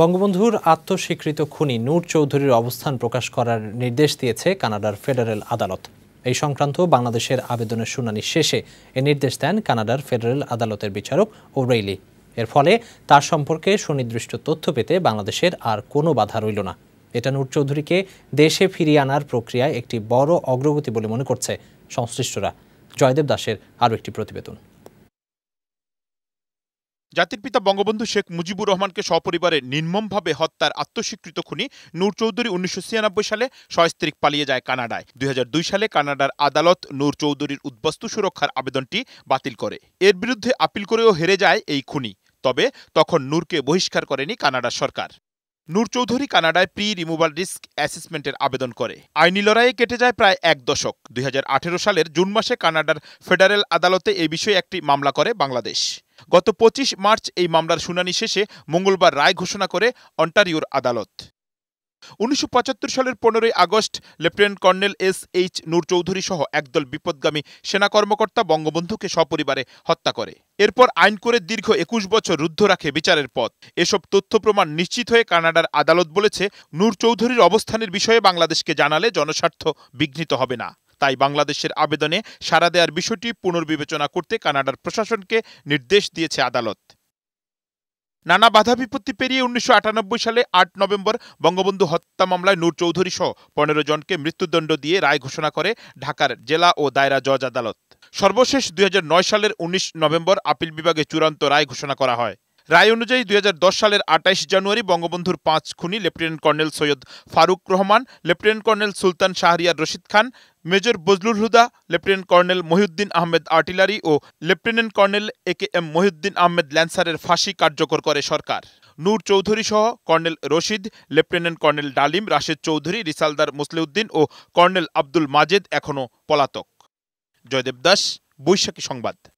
বঙ্গবন্ধুর আত্মস্বীকৃত খুনি নূর চৌধুরীর অবস্থান প্রকাশ করার নির্দেশ দিয়েছে কানাডার ফেডারেল আদালত এই সংক্রান্ত বাংলাদেশের আবেদনের শুনানি শেষে এ নির্দেশ দেন কানাডার ফেডারেল আদালতের বিচারক রেইলি এর ফলে তার সম্পর্কে সুনির্দিষ্ট তথ্য পেতে বাংলাদেশের আর কোনো বাধা রইল না এটা নূর চৌধুরীকে দেশে ফিরিয়ে আনার প্রক্রিয়ায় একটি বড় অগ্রগতি বলে মনে করছে সংশ্লিষ্টরা জয়দেব দাসের আরও একটি প্রতিবেদন জাতির পিতা বঙ্গবন্ধু শেখ মুজিবুর রহমানকে সপরিবারে নির্মমভাবে হত্যার আত্মস্বীকৃত খুনি নূর চৌধুরী উনিশশো সালে সস্ত্রিক পালিয়ে যায় কানাডায় দুই সালে কানাডার আদালত নূর চৌধুরীর উদ্বস্তু সুরক্ষার আবেদনটি বাতিল করে এর বিরুদ্ধে আপিল করেও হেরে যায় এই খুনি তবে তখন নূরকে বহিষ্কার করেনি কানাডা সরকার নূর চৌধুরী কানাডায় প্রি রিমুভাল রিস্ক অ্যাসেসমেন্টের আবেদন করে আইনি লড়াইয়ে কেটে যায় প্রায় এক দশক দুই সালের জুন মাসে কানাডার ফেডারেল আদালতে এই বিষয়ে একটি মামলা করে বাংলাদেশ গত পঁচিশ মার্চ এই মামলার শুনানি শেষে মঙ্গলবার রায় ঘোষণা করে অন্টারিওর আদালত উনিশশো সালের পনেরোই August lieutenant colonel S H Noor Chowdhury সহ একদল বিপদগামী সেনা কর্মকর্তা বঙ্গবন্ধুকে সপরিবারে হত্যা করে এরপর আইন করে দীর্ঘ একুশ বছর রুদ্ধ রাখে বিচারের পথ এসব তথ্য প্রমাণ নিশ্চিত হয়ে কানাডার আদালত বলেছে নূর চৌধুরীর অবস্থানের বিষয়ে বাংলাদেশকে জানালে জনস্বার্থ বিঘ্নিত হবে না তাই বাংলাদেশের আবেদনে সাড়া দেওয়ার বিষয়টি পুনর্বিবেচনা করতে কানাডার প্রশাসনকে নির্দেশ দিয়েছে আদালত নানা বাধা বিপত্তি পেরিয়ে উনিশশো সালে আট নভেম্বর বঙ্গবন্ধু হত্যা মামলায় নূর চৌধুরী সহ পনেরো জনকে মৃত্যুদণ্ড দিয়ে রায় ঘোষণা করে ঢাকার জেলা ও দায়রা জজ আদালত সর্বশেষ দুই সালের উনিশ নভেম্বর আপিল বিভাগে চূড়ান্ত রায় ঘোষণা করা হয় রায় অনুযায়ী দুই সালের আটাইশ জানুয়ারি বঙ্গবন্ধুর পাঁচ খুনি lieutenant colonel Syed Farooq Rahman lieutenant colonel Sultan Shahriar Rashid Khan major Bazlul Huda lieutenant colonel Mohiuddin Ahmed artillery ও lieutenant colonel A K M Mohiuddin Ahmed ল্যান্সারের ফাঁসি কার্যকর করে সরকার নূর চৌধুরী সহ colonel Rashid lieutenant colonel Dalim Rashed Chowdhury রিসালদার মুসলিউদ্দিন ও কর্নেল আব্দুল মাজেদ এখনও পলাতক জয়দেব দাস বৈশাখী সংবাদ